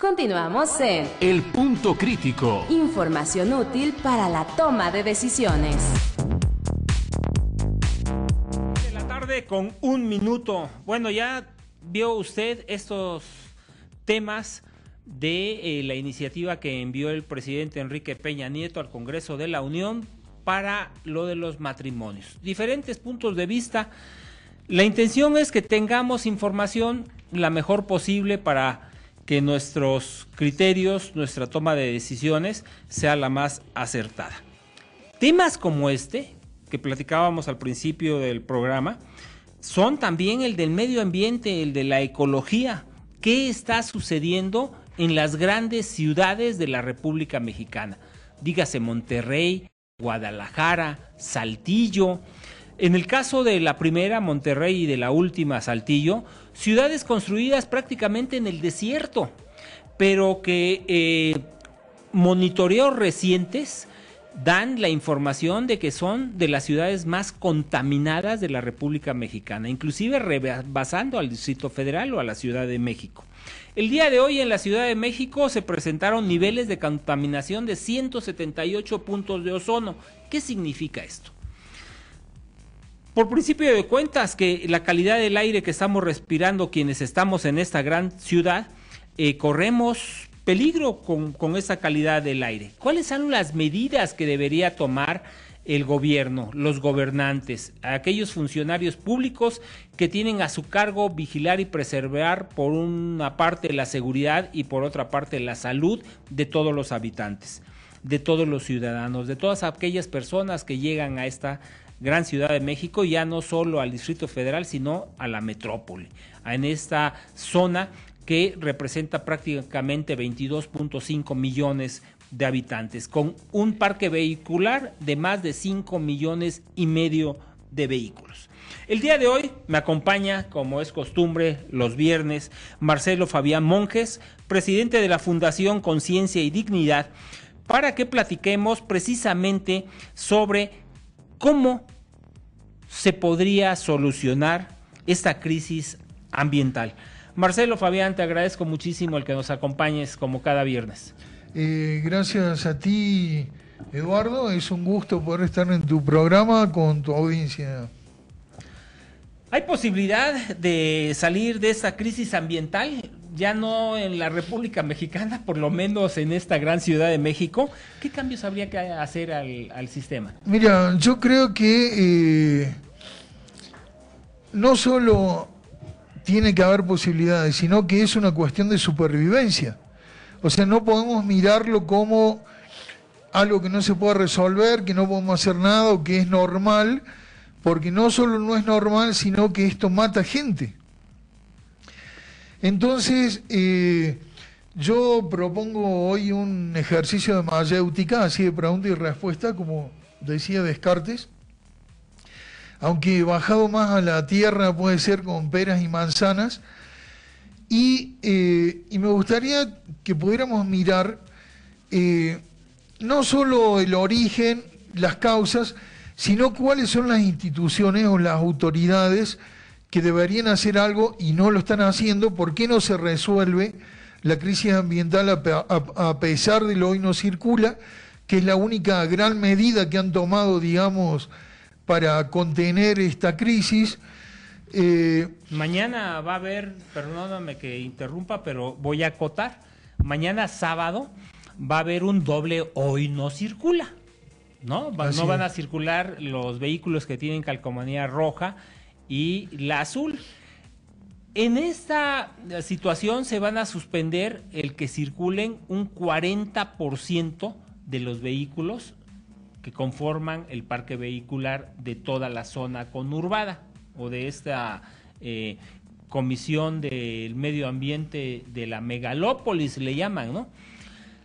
Continuamos en El Punto Crítico. Información útil para la toma de decisiones. De la tarde con un minuto. Bueno, ya vio usted estos temas de eh, la iniciativa que envió el presidente Enrique Peña Nieto al Congreso de la Unión para lo de los matrimonios. Diferentes puntos de vista. La intención es que tengamos información la mejor posible para que nuestros criterios, nuestra toma de decisiones sea la más acertada. Temas como este, que platicábamos al principio del programa, son también el del medio ambiente, el de la ecología. ¿Qué está sucediendo en las grandes ciudades de la República Mexicana? Dígase Monterrey, Guadalajara, Saltillo. En el caso de la primera, Monterrey, y de la última, Saltillo, ciudades construidas prácticamente en el desierto, pero que eh, monitoreos recientes dan la información de que son de las ciudades más contaminadas de la República Mexicana, inclusive rebasando al Distrito Federal o a la Ciudad de México. El día de hoy en la Ciudad de México se presentaron niveles de contaminación de 178 puntos de ozono. ¿Qué significa esto? Por principio de cuentas, que la calidad del aire que estamos respirando quienes estamos en esta gran ciudad, eh, corremos peligro con, con esa calidad del aire. ¿Cuáles son las medidas que debería tomar el gobierno, los gobernantes, aquellos funcionarios públicos que tienen a su cargo vigilar y preservar por una parte la seguridad y por otra parte la salud de todos los habitantes, de todos los ciudadanos, de todas aquellas personas que llegan a esta gran ciudad de México, ya no solo al Distrito Federal, sino a la metrópoli, en esta zona que representa prácticamente 22.5 millones de habitantes, con un parque vehicular de más de 5 millones y medio de vehículos. El día de hoy me acompaña, como es costumbre los viernes, Marcelo Fabián Monjes, presidente de la Fundación Conciencia y Dignidad, para que platiquemos precisamente sobre cómo se podría solucionar esta crisis ambiental. Marcelo Fabián, te agradezco muchísimo el que nos acompañes como cada viernes. Eh, gracias a ti, Eduardo. Es un gusto poder estar en tu programa con tu audiencia. ¿Hay posibilidad de salir de esta crisis ambiental? ya no en la República Mexicana, por lo menos en esta gran Ciudad de México, ¿qué cambios habría que hacer al, sistema? Mira, yo creo que eh, no solo tiene que haber posibilidades, sino que es una cuestión de supervivencia. O sea, no podemos mirarlo como algo que no se pueda resolver, que no podemos hacer nada o que es normal, porque no solo no es normal, sino que esto mata gente. Entonces, eh, yo propongo hoy un ejercicio de mayéutica, así de pregunta y respuesta, como decía Descartes. Aunque bajado más a la tierra puede ser con peras y manzanas. Y, eh, me gustaría que pudiéramos mirar eh, no solo el origen, las causas, sino cuáles son las instituciones o las autoridades que deberían hacer algo y no lo están haciendo, ¿por qué no se resuelve la crisis ambiental a, pesar de lo hoy no circula, que es la única gran medida que han tomado, digamos, para contener esta crisis? Eh, mañana va a haber, perdóname que interrumpa, pero voy a acotar, mañana sábado va a haber un doble hoy no circula. ¿no? no van a circular los vehículos que tienen calcomanía roja y la azul. En esta situación se van a suspender el que circulen un 40% de los vehículos que conforman el parque vehicular de toda la zona conurbada o de esta eh, comisión del medio ambiente de la megalópolis, le llaman, ¿no?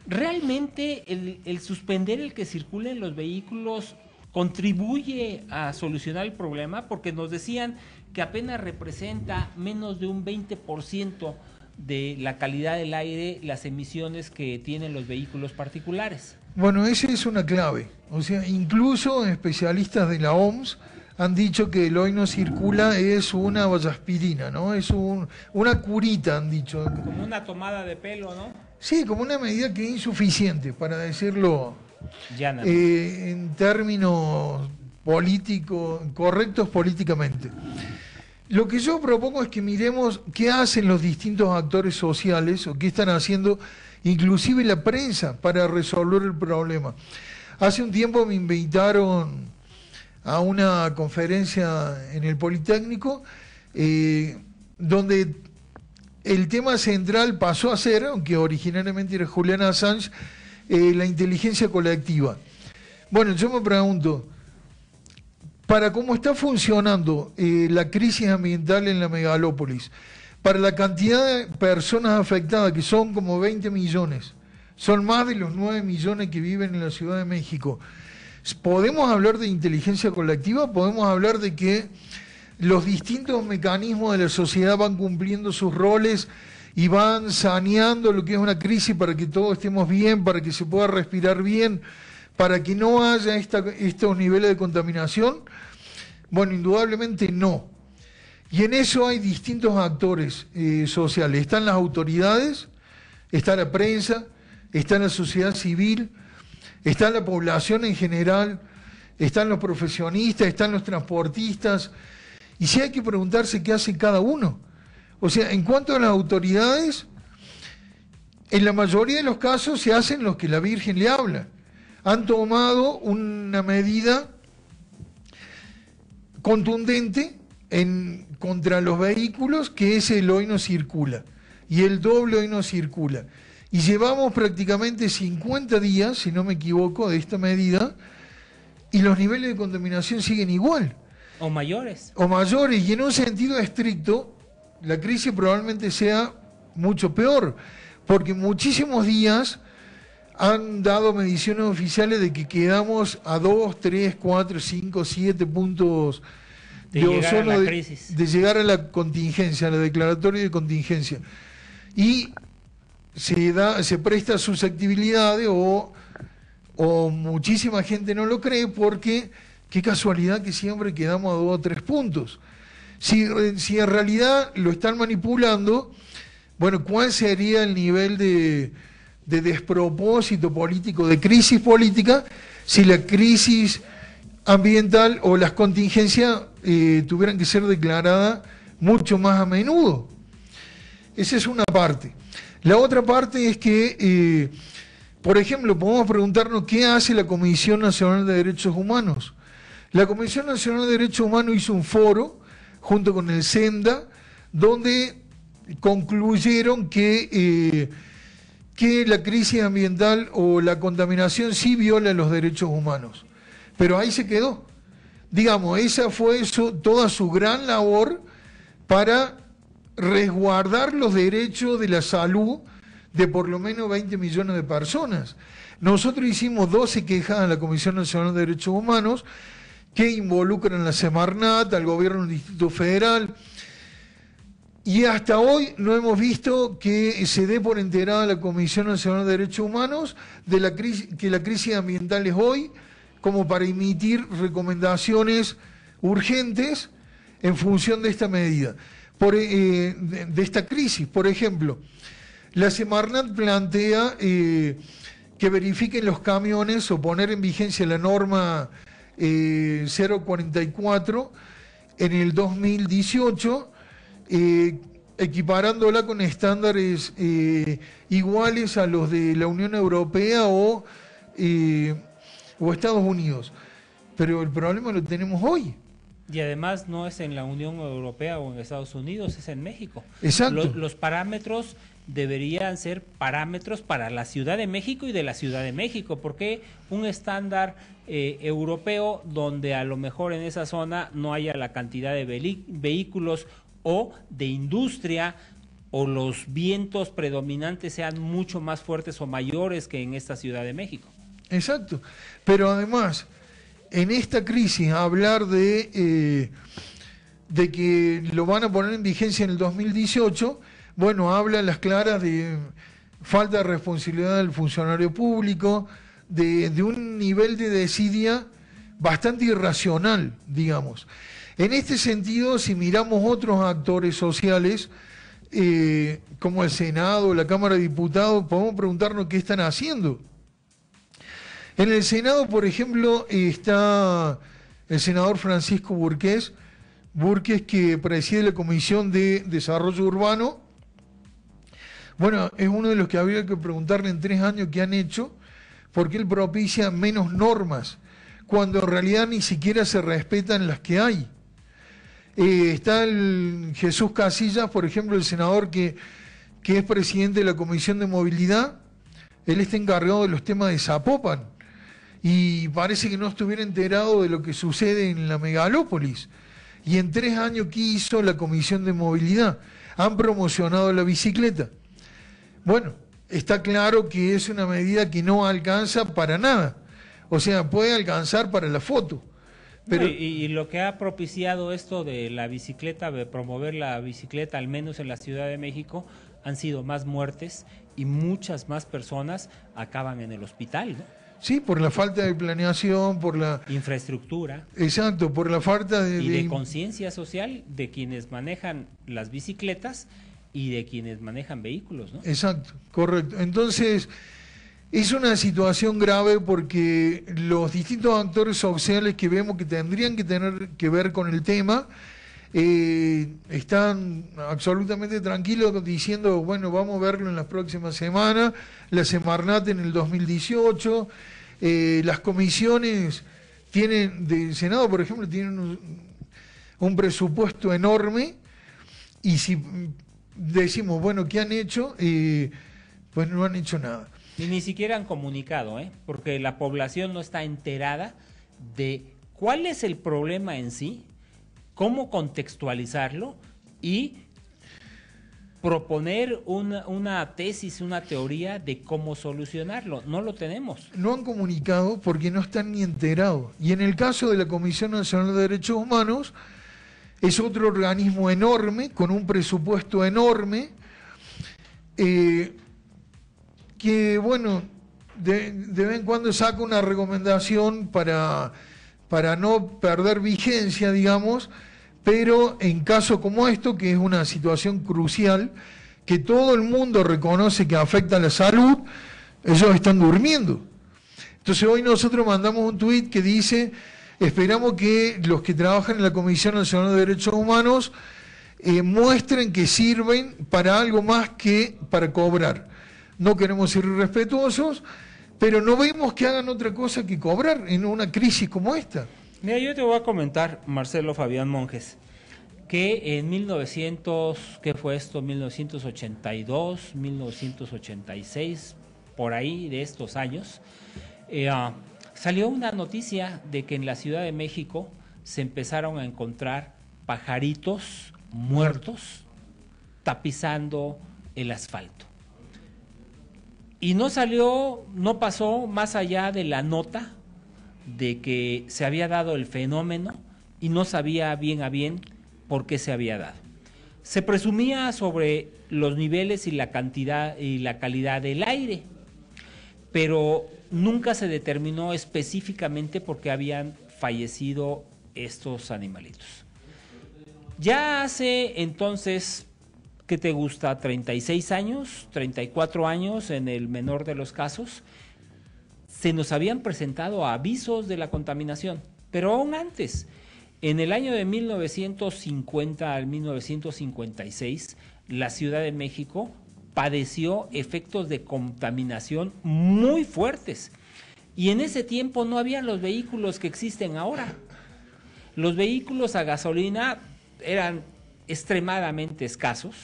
Realmente el suspender el que circulen los vehículos contribuye a solucionar el problema porque nos decían que apenas representa menos de un 20% de la calidad del aire las emisiones que tienen los vehículos particulares. Bueno, esa es una clave. O sea, incluso especialistas de la OMS han dicho que el hoy no circula es una vallaspirina, ¿no? Es un, una curita, han dicho. Como una tomada de pelo, ¿no? Sí, como una medida que es insuficiente, para decirlo eh, en términos políticos, correctos políticamente. Lo que yo propongo es que miremos qué hacen los distintos actores sociales o qué están haciendo inclusive la prensa para resolver el problema. Hace un tiempo me invitaron a una conferencia en el Politécnico eh, donde el tema central pasó a ser, aunque originalmente era Juliana Assange, eh, la inteligencia colectiva. Bueno, yo me pregunto, para cómo está funcionando eh, la crisis ambiental en la megalópolis, para la cantidad de personas afectadas, que son como 20 millones, son más de los 9 millones que viven en la Ciudad de México, podemos hablar de inteligencia colectiva, podemos hablar de que los distintos mecanismos de la sociedad van cumpliendo sus roles y van saneando lo que es una crisis para que todos estemos bien, para que se pueda respirar bien, para que no haya estos niveles de contaminación? Bueno, indudablemente no. Y en eso hay distintos actores eh, sociales. Están las autoridades, está la prensa, está la sociedad civil, está la población en general, están los profesionistas, están los transportistas. Y si hay que preguntarse qué hace cada uno. O sea, en cuanto a las autoridades, en la mayoría de los casos se hacen los que la Virgen le habla. Han tomado una medida contundente contra los vehículos que es el hoy no circula y el doble hoy no circula. Y llevamos prácticamente 50 días, si no me equivoco, de esta medida y los niveles de contaminación siguen igual. O mayores. O mayores. Y en un sentido estricto, la crisis probablemente sea mucho peor, porque muchísimos días han dado mediciones oficiales de que quedamos a 2, 3, 4, 5, 7 puntos de, llegar a la llegar a la contingencia, a la declaratoria de contingencia. Y se, da, se presta susceptibilidad, o, o muchísima gente no lo cree porque qué casualidad que siempre quedamos a 2 o 3 puntos. Eh, si, en realidad lo están manipulando, bueno, ¿cuál sería el nivel de, despropósito político, de crisis política, si la crisis ambiental o las contingencias eh, tuvieran que ser declaradas mucho más a menudo. Esa es una parte. La otra parte es que, eh, por ejemplo, podemos preguntarnos qué hace la Comisión Nacional de Derechos Humanos. La Comisión Nacional de Derechos Humanos hizo un foro junto con el Senda, donde concluyeron que, eh, que la crisis ambiental o la contaminación sí viola los derechos humanos. Pero ahí se quedó. Digamos, esa fue toda su gran labor para resguardar los derechos de la salud de por lo menos 20 millones de personas. Nosotros hicimos 12 quejas a la Comisión Nacional de Derechos Humanos que involucran a la Semarnat, al gobierno del Instituto Federal. Y hasta hoy no hemos visto que se dé por enterada la Comisión Nacional de Derechos Humanos de la crisis, que la crisis ambiental es hoy, como para emitir recomendaciones urgentes en función de esta medida, eh, de, esta crisis. Por ejemplo, la Semarnat plantea eh, que verifiquen los camiones o poner en vigencia la norma 0,44 eh, en el 2018, eh, equiparándola con estándares eh, iguales a los de la Unión Europea o, o Estados Unidos. Pero el problema lo tenemos hoy. Y además no es en la Unión Europea o en Estados Unidos, es en México. Exacto. los parámetros deberían ser parámetros para la Ciudad de México y de la Ciudad de México. porque un estándar eh, europeo donde a lo mejor en esa zona no haya la cantidad de vehículos o de industria o los vientos predominantes sean mucho más fuertes o mayores que en esta Ciudad de México? Exacto. Pero además, en esta crisis, hablar de, eh, de que lo van a poner en vigencia en el 2018 bueno, habla las claras de falta de responsabilidad del funcionario público, de, un nivel de desidia bastante irracional, digamos. En este sentido, si miramos otros actores sociales, eh, como el Senado, la Cámara de Diputados, podemos preguntarnos qué están haciendo. En el Senado, por ejemplo, está el senador Francisco Burqués, Burqués que preside la Comisión de Desarrollo Urbano, bueno, es uno de los que había que preguntarle en tres años qué han hecho, porque él propicia menos normas, cuando en realidad ni siquiera se respetan las que hay. Eh, está el Jesús Casillas, por ejemplo, el senador que, que es presidente de la Comisión de Movilidad, él está encargado de los temas de Zapopan y parece que no estuviera enterado de lo que sucede en la megalópolis. Y en tres años, ¿qué hizo la Comisión de Movilidad? Han promocionado la bicicleta. Bueno, está claro que es una medida que no alcanza para nada. O sea, puede alcanzar para la foto. Pero... y, lo que ha propiciado esto de la bicicleta, de promover la bicicleta, al menos en la Ciudad de México, han sido más muertes y muchas más personas acaban en el hospital. Sí, por la falta de planeación, por la infraestructura. Exacto, por la falta de... Y de... conciencia social de quienes manejan las bicicletas y de quienes manejan vehículos, ¿no? Exacto, correcto. Entonces, es una situación grave porque los distintos actores sociales que vemos que tendrían que tener que ver con el tema eh, están absolutamente tranquilos diciendo, bueno, vamos a verlo en las próximas semanas, la Semarnat en el 2018, eh, las comisiones tienen, del Senado, por ejemplo, tienen un, un presupuesto enorme y si decimos, bueno, ¿qué han hecho? Y pues no han hecho nada. Y ni siquiera han comunicado, ¿eh? porque la población no está enterada de cuál es el problema en sí, cómo contextualizarlo y proponer una, una, tesis, una teoría de cómo solucionarlo. No lo tenemos. No han comunicado porque no están ni enterados. Y en el caso de la Comisión Nacional de Derechos Humanos, es otro organismo enorme, con un presupuesto enorme, eh, que bueno, de, vez en cuando saca una recomendación para, para no perder vigencia, digamos, pero en caso como esto, que es una situación crucial, que todo el mundo reconoce que afecta a la salud, ellos están durmiendo. Entonces hoy nosotros mandamos un tuit que dice, Esperamos que los que trabajan en la Comisión Nacional de Derechos Humanos eh, muestren que sirven para algo más que para cobrar. No queremos ser irrespetuosos, pero no vemos que hagan otra cosa que cobrar en una crisis como esta. Mira, yo te voy a comentar, Marcelo Fabián Monjes, que en 1900, ¿qué fue esto? 1982, 1986, por ahí de estos años, eh, ah, Salió una noticia de que en la Ciudad de México se empezaron a encontrar pajaritos muertos tapizando el asfalto. Y no salió, no pasó más allá de la nota de que se había dado el fenómeno y no sabía bien a bien por qué se había dado. Se presumía sobre los niveles y la cantidad y la calidad del aire, pero nunca se determinó específicamente por qué habían fallecido estos animalitos. Ya hace entonces, ¿qué te gusta? 36 años, 34 años en el menor de los casos, se nos habían presentado avisos de la contaminación, pero aún antes, en el año de 1950 al 1956, la Ciudad de México padeció efectos de contaminación muy fuertes. Y en ese tiempo no había los vehículos que existen ahora. Los vehículos a gasolina eran extremadamente escasos.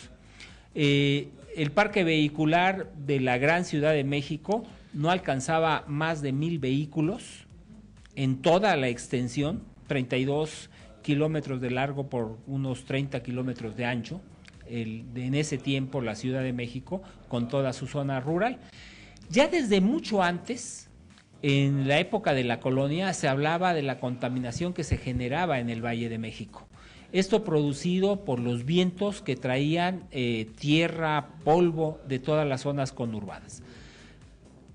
Eh, el parque vehicular de la gran Ciudad de México no alcanzaba más de mil vehículos en toda la extensión, 32 kilómetros de largo por unos 30 kilómetros de ancho en ese tiempo la Ciudad de México con toda su zona rural. Ya desde mucho antes, en la época de la colonia, se hablaba de la contaminación que se generaba en el Valle de México. Esto producido por los vientos que traían eh, tierra, polvo de todas las zonas conurbadas.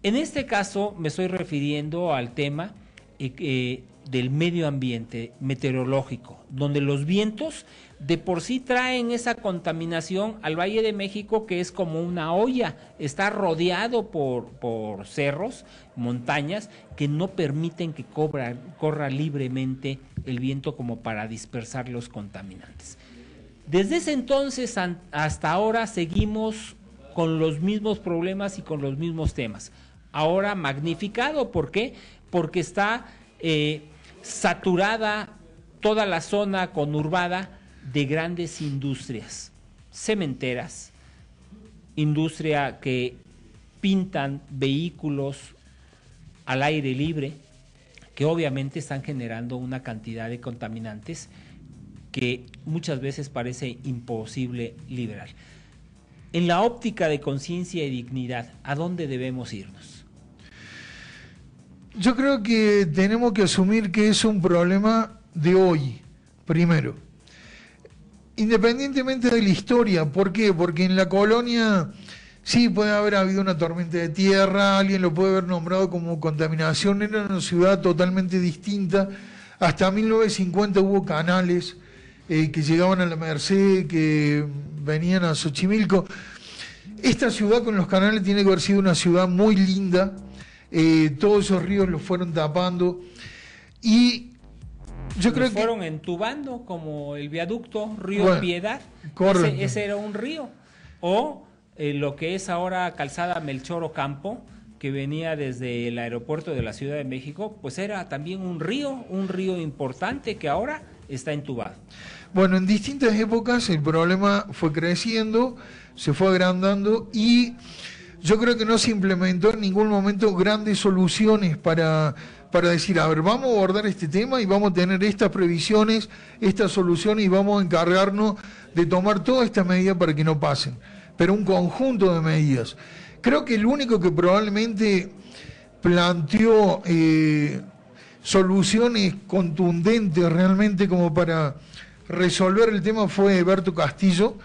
En este caso me estoy refiriendo al tema eh, eh, del medio ambiente meteorológico, donde los vientos de por sí traen esa contaminación al Valle de México que es como una olla, está rodeado por, cerros, montañas, que no permiten que corra libremente el viento como para dispersar los contaminantes. Desde ese entonces hasta ahora seguimos con los mismos problemas y con los mismos temas. Ahora magnificado, ¿por qué? Porque está eh, saturada toda la zona conurbada de grandes industrias, cementeras, industria que pintan vehículos al aire libre, que obviamente están generando una cantidad de contaminantes que muchas veces parece imposible liberar. En la óptica de conciencia y dignidad, ¿a dónde debemos irnos? Yo creo que tenemos que asumir que es un problema de hoy, primero independientemente de la historia. ¿Por qué? Porque en la colonia sí puede haber habido una tormenta de tierra, alguien lo puede haber nombrado como contaminación, era una ciudad totalmente distinta. Hasta 1950 hubo canales eh, que llegaban a la Merced, que venían a Xochimilco. Esta ciudad con los canales tiene que haber sido una ciudad muy linda. Eh, todos esos ríos los fueron tapando. Y yo fueron entubando como el viaducto Río Piedad. Ese, ese, era un río. O eh, lo que es ahora Calzada Melchor Ocampo, que venía desde el aeropuerto de la Ciudad de México, pues era también un río, un río importante que ahora está entubado. Bueno, en distintas épocas el problema fue creciendo, se fue agrandando y yo creo que no se implementó en ningún momento grandes soluciones para para decir, a ver, vamos a abordar este tema y vamos a tener estas previsiones, estas soluciones y vamos a encargarnos de tomar todas estas medidas para que no pasen, pero un conjunto de medidas. Creo que el único que probablemente planteó eh, soluciones contundentes realmente como para resolver el tema fue Berto Castillo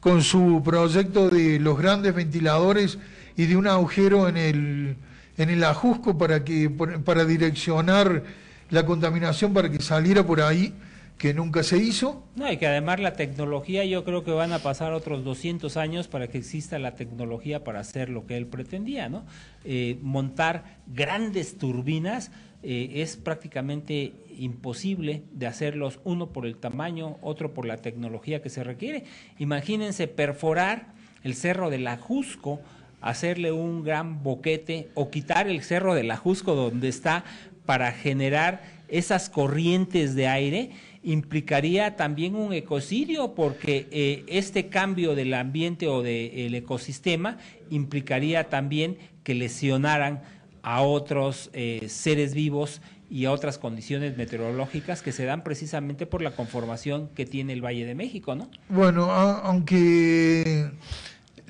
con su proyecto de los grandes ventiladores y de un agujero en el en el ajusco para, que, para direccionar la contaminación para que saliera por ahí, que nunca se hizo. No, y que además la tecnología, yo creo que van a pasar otros 200 años para que exista la tecnología para hacer lo que él pretendía, ¿no? Eh, montar grandes turbinas eh, es prácticamente imposible de hacerlos, uno por el tamaño, otro por la tecnología que se requiere. Imagínense perforar el cerro del Ajusco hacerle un gran boquete o quitar el cerro del Ajusco donde está para generar esas corrientes de aire implicaría también un ecocidio porque eh, este cambio del ambiente o del ecosistema implicaría también que lesionaran a otros eh, seres vivos y a otras condiciones meteorológicas que se dan precisamente por la conformación que tiene el Valle de México, ¿no? Bueno, aunque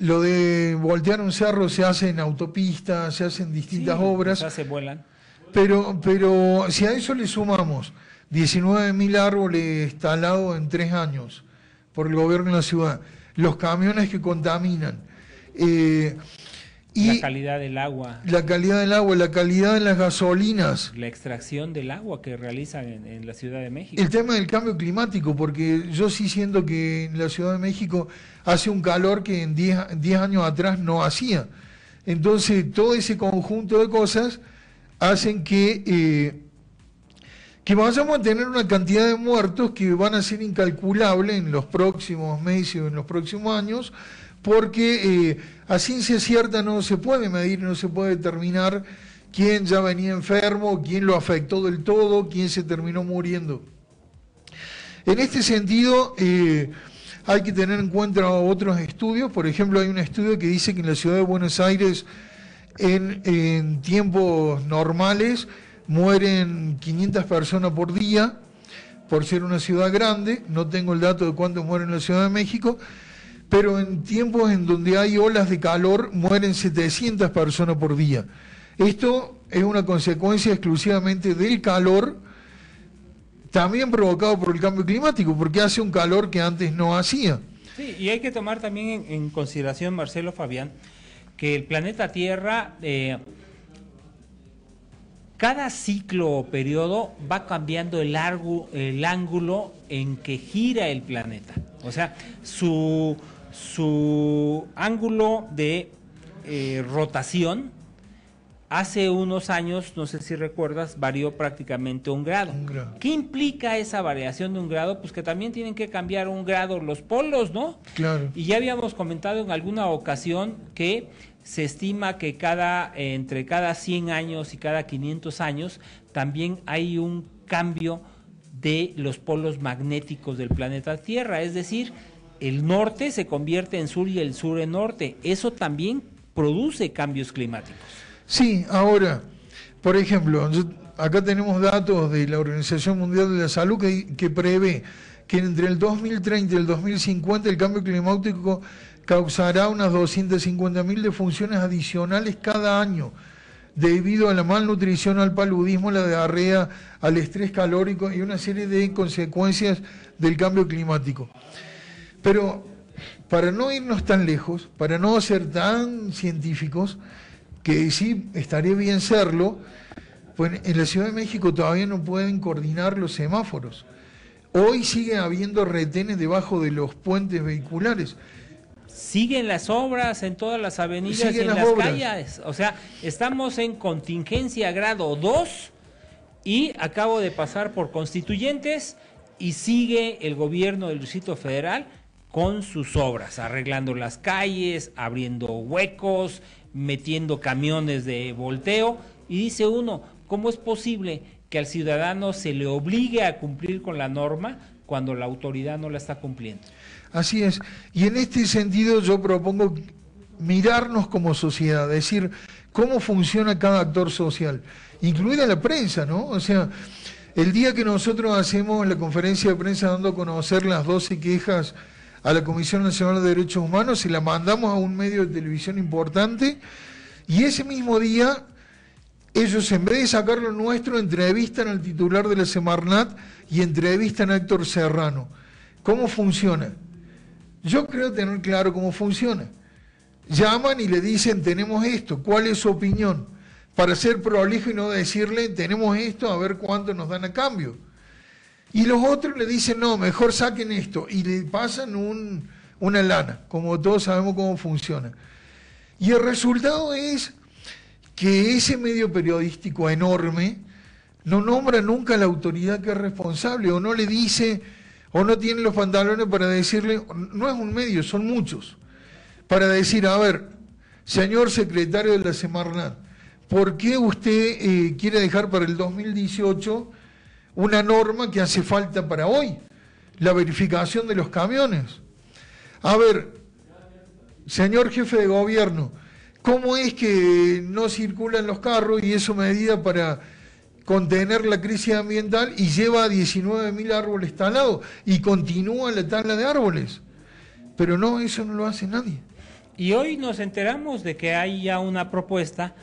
lo de voltear un cerro se hace en autopistas, se hacen distintas obras. Ya se vuelan. Pero, pero si a eso le sumamos 19.000 árboles talados en tres años por el gobierno de la ciudad, los camiones que contaminan, eh, la calidad del agua. La calidad del agua, la calidad de las gasolinas. La extracción del agua que realizan en, la Ciudad de México. El tema del cambio climático, porque yo sí siento que en la Ciudad de México hace un calor que en 10 años atrás no hacía. Entonces, todo ese conjunto de cosas hacen que, eh, que vayamos a tener una cantidad de muertos que van a ser incalculables en los próximos meses o en los próximos años porque eh, a ciencia cierta no se puede medir, no se puede determinar quién ya venía enfermo, quién lo afectó del todo, quién se terminó muriendo. En este sentido, eh, hay que tener en cuenta otros estudios. Por ejemplo, hay un estudio que dice que en la ciudad de Buenos Aires, en, en tiempos normales, mueren 500 personas por día, por ser una ciudad grande. No tengo el dato de cuántos mueren en la Ciudad de México, pero en tiempos en donde hay olas de calor mueren 700 personas por día. Esto es una consecuencia exclusivamente del calor, también provocado por el cambio climático, porque hace un calor que antes no hacía. Sí, y hay que tomar también en, consideración, Marcelo Fabián, que el planeta Tierra, eh, cada ciclo o periodo va cambiando el, el ángulo en que gira el planeta. O sea, su su ángulo de eh, rotación hace unos años, no sé si recuerdas, varió prácticamente un grado. ¿Qué implica esa variación de un grado? Pues que también tienen que cambiar un grado los polos, ¿no? Claro. Y ya habíamos comentado en alguna ocasión que se estima que cada eh, entre cada 100 años y cada 500 años también hay un cambio de los polos magnéticos del planeta Tierra, es decir, el norte se convierte en sur y el sur en norte. Eso también produce cambios climáticos. Sí, ahora, por ejemplo, acá tenemos datos de la Organización Mundial de la Salud que, que prevé que entre el 2030 y el 2050 el cambio climático causará unas 250.000 defunciones adicionales cada año debido a la malnutrición, al paludismo, la diarrea, al estrés calórico y una serie de consecuencias del cambio climático. Pero para no irnos tan lejos, para no ser tan científicos, que sí estaría bien serlo, pues en la Ciudad de México todavía no pueden coordinar los semáforos. Hoy sigue habiendo retenes debajo de los puentes vehiculares. Siguen las obras en todas las avenidas y en las, las calles. O sea, estamos en contingencia grado 2 y acabo de pasar por constituyentes y sigue el gobierno del Distrito Federal con sus obras, arreglando las calles, abriendo huecos, metiendo camiones de volteo. Y dice uno, ¿cómo es posible que al ciudadano se le obligue a cumplir con la norma cuando la autoridad no la está cumpliendo? Así es. Y en este sentido yo propongo mirarnos como sociedad, decir cómo funciona cada actor social, incluida la prensa, ¿no? O sea, el día que nosotros hacemos la conferencia de prensa dando a conocer las 12 quejas a la Comisión Nacional de Derechos Humanos y la mandamos a un medio de televisión importante. Y ese mismo día, ellos en vez de sacar lo nuestro, entrevistan al titular de la Semarnat y entrevistan a Héctor Serrano. ¿Cómo funciona? Yo creo tener claro cómo funciona. Llaman y le dicen, tenemos esto, ¿cuál es su opinión? Para ser prolijo y no decirle, tenemos esto, a ver cuánto nos dan a cambio. Y los otros le dicen, no, mejor saquen esto. Y le pasan una lana, como todos sabemos cómo funciona. Y el resultado es que ese medio periodístico enorme no nombra nunca a la autoridad que es responsable, o no le dice, o no tiene los pantalones para decirle, no es un medio, son muchos, para decir, a ver, señor secretario de la Semarnat, ¿por qué usted eh, quiere dejar para el 2018 una norma que hace falta para hoy, la verificación de los camiones. A ver, señor jefe de gobierno, ¿cómo es que no circulan los carros y eso medida para contener la crisis ambiental y lleva a 19.000 árboles talados y continúa la tabla de árboles? Pero no, eso no lo hace nadie. Y hoy nos enteramos de que hay ya una propuesta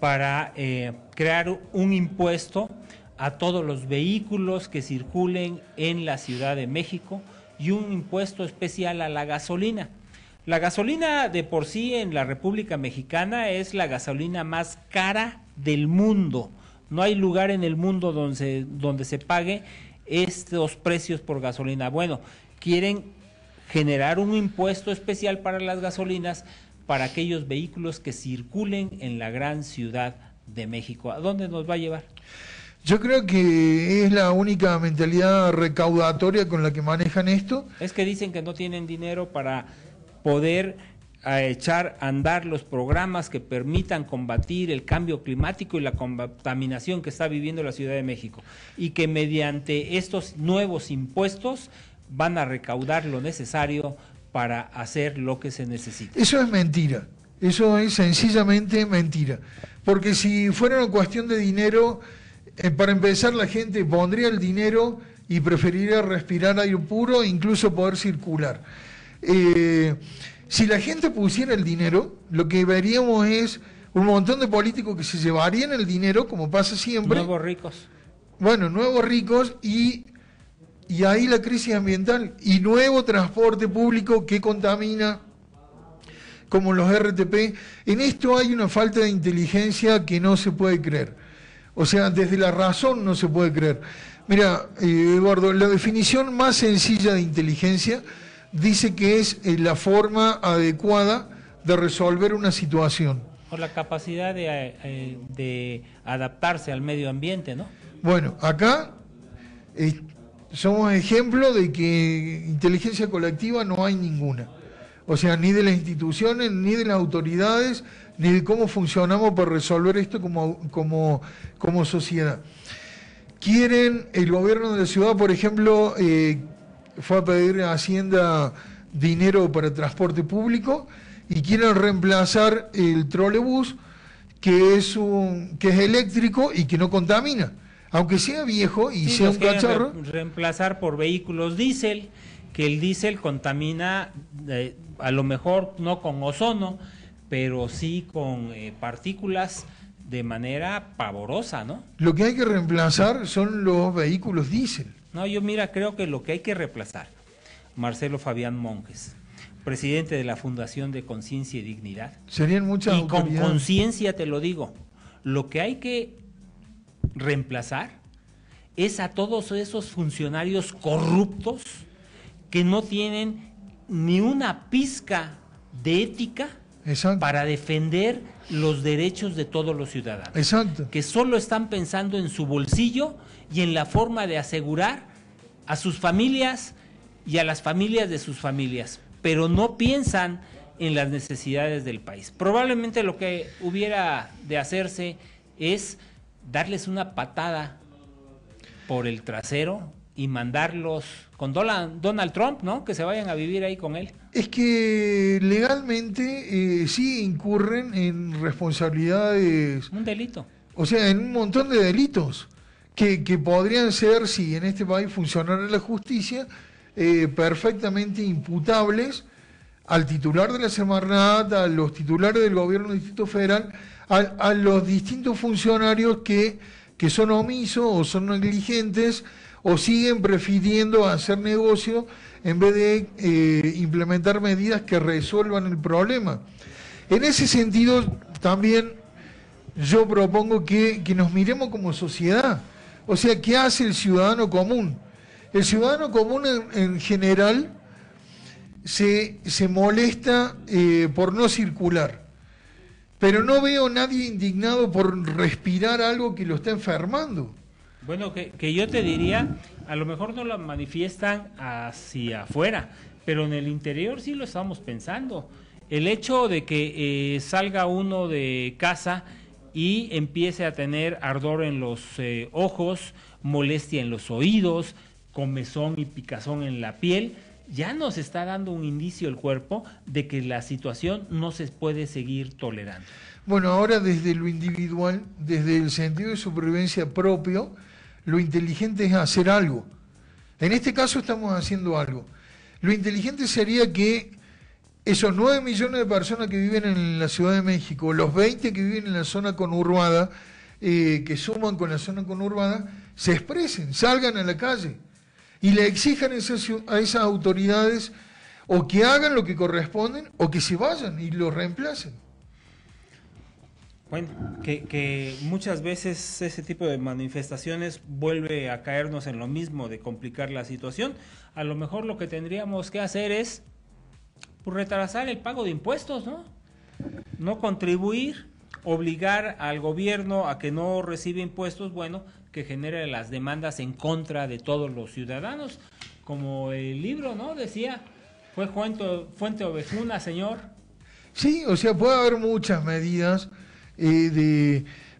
para eh, crear un impuesto a todos los vehículos que circulen en la Ciudad de México y un impuesto especial a la gasolina. La gasolina de por sí en la República Mexicana es la gasolina más cara del mundo. No hay lugar en el mundo donde se, donde se pague estos precios por gasolina. Bueno, quieren generar un impuesto especial para las gasolinas para aquellos vehículos que circulen en la gran ciudad de México. ¿A dónde nos va a llevar? Yo creo que es la única mentalidad recaudatoria con la que manejan esto. Es que dicen que no tienen dinero para poder eh, echar a andar los programas que permitan combatir el cambio climático y la contaminación que está viviendo la Ciudad de México y que mediante estos nuevos impuestos van a recaudar lo necesario para hacer lo que se necesita. Eso es mentira, eso es sencillamente mentira, porque si fuera una cuestión de dinero eh, para empezar, la gente pondría el dinero y preferiría respirar aire puro e incluso poder circular. Eh, si la gente pusiera el dinero, lo que veríamos es un montón de políticos que se llevarían el dinero, como pasa siempre. Nuevos ricos. Bueno, nuevos ricos y, y ahí la crisis ambiental y nuevo transporte público que contamina, como los RTP. En esto hay una falta de inteligencia que no se puede creer. O sea, desde la razón no se puede creer. Mira, eh, Eduardo, la definición más sencilla de inteligencia dice que es eh, la forma adecuada de resolver una situación. Por la capacidad de, eh, de adaptarse al medio ambiente, ¿no? Bueno, acá somos ejemplo de que inteligencia colectiva no hay ninguna. O sea, ni de las instituciones, ni de las autoridades, ni de cómo funcionamos para resolver esto como, como, sociedad. Quieren, el gobierno de la ciudad, por ejemplo, eh, fue a pedir a Hacienda dinero para transporte público y quieren reemplazar el trolebús que es un que es eléctrico y que no contamina, aunque sea viejo y sea un cacharro. reemplazar por vehículos diésel, que el diésel contamina eh, a lo mejor no con ozono, pero sí con eh, partículas de manera pavorosa, ¿no? Lo que hay que reemplazar son los vehículos diésel. No, yo mira, creo que lo que hay que reemplazar, Marcelo Fabián Monjes, presidente de la Fundación de Conciencia y Dignidad. Serían muchas Y con conciencia te lo digo, lo que hay que reemplazar es a todos esos funcionarios corruptos que no tienen ni una pizca de ética para defender los derechos de todos los ciudadanos, que solo están pensando en su bolsillo y en la forma de asegurar a sus familias y a las familias de sus familias, pero no piensan en las necesidades del país. Probablemente lo que hubiera de hacerse es darles una patada por el trasero y mandarlos con Donald Trump, ¿no? Que se vayan a vivir ahí con él es que legalmente eh, sí incurren en responsabilidades. Un delito. O sea, en un montón de delitos que, podrían ser, si en este país funcionara la justicia, eh, perfectamente imputables al titular de la Semarnat, a los titulares del gobierno del Distrito Federal, a, los distintos funcionarios que, que son omisos o son negligentes o siguen prefiriendo hacer negocio en vez de eh, implementar medidas que resuelvan el problema. En ese sentido, también yo propongo que, nos miremos como sociedad. O sea, ¿qué hace el ciudadano común? El ciudadano común en, general se, molesta eh, por no circular, pero no veo nadie indignado por respirar algo que lo está enfermando. Bueno, que, que, yo te diría, a lo mejor no la manifiestan hacia afuera, pero en el interior sí lo estamos pensando. El hecho de que eh, salga uno de casa y empiece a tener ardor en los eh, ojos, molestia en los oídos, comezón y picazón en la piel, ya nos está dando un indicio el cuerpo de que la situación no se puede seguir tolerando. Bueno, ahora desde lo individual, desde el sentido de supervivencia propio, lo inteligente es hacer algo. En este caso estamos haciendo algo. Lo inteligente sería que esos 9 millones de personas que viven en la Ciudad de México, los 20 que viven en la zona conurbada, eh, que suman con la zona conurbada, se expresen, salgan a la calle y le exijan a esas autoridades o que hagan lo que corresponden o que se vayan y los reemplacen. Bueno, que, muchas veces ese tipo de manifestaciones vuelve a caernos en lo mismo, de complicar la situación. A lo mejor lo que tendríamos que hacer es pues, retrasar el pago de impuestos, ¿no? No contribuir, obligar al gobierno a que no reciba impuestos, bueno, que genere las demandas en contra de todos los ciudadanos. Como el libro, ¿no? Decía, fue Fuente, Fuente Ovejuna, señor. Sí, o sea, puede haber muchas medidas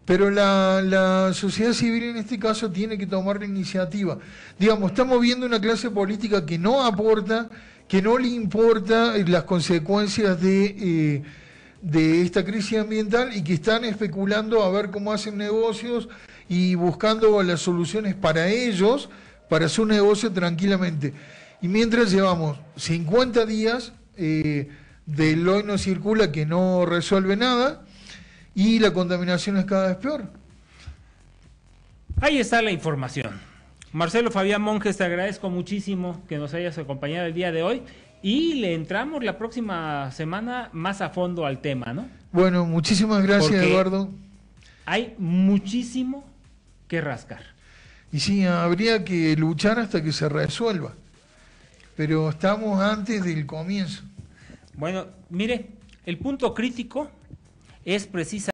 pero la, sociedad civil en este caso tiene que tomar la iniciativa. Digamos, estamos viendo una clase política que no aporta, que no le importa las consecuencias de, eh, esta crisis ambiental y que están especulando a ver cómo hacen negocios y buscando las soluciones para ellos, para su negocio tranquilamente. Y mientras llevamos 50 días eh, del hoy no circula que no resuelve nada, y la contaminación es cada vez peor. Ahí está la información. Marcelo Fabián Monjes, te agradezco muchísimo que nos hayas acompañado el día de hoy y le entramos la próxima semana más a fondo al tema, ¿no? Bueno, muchísimas gracias, Eduardo. Hay muchísimo que rascar. Y sí, habría que luchar hasta que se resuelva. Pero estamos antes del comienzo. Bueno, mire, el punto crítico es precisamente...